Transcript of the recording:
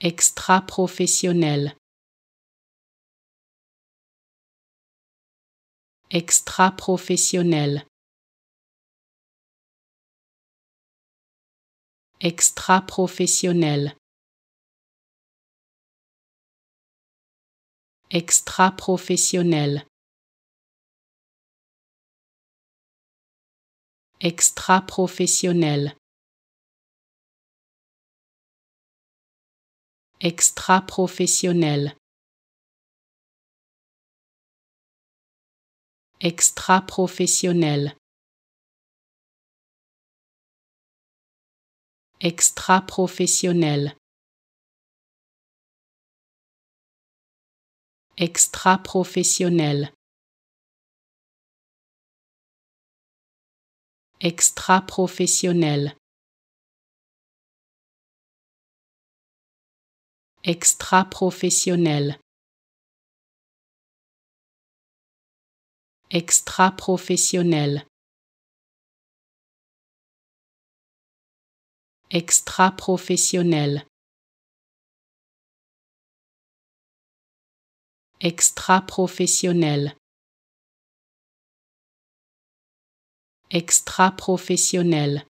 extra-professionnel, extra-professionnel, extra-professionnel, extra-professionnel. extra-professionnel extra-professionnel extra-professionnel extra-professionnel extra-professionnel extra-professionnel extra-professionnel extra-professionnel extra-professionnel extra-professionnel extra-professionnel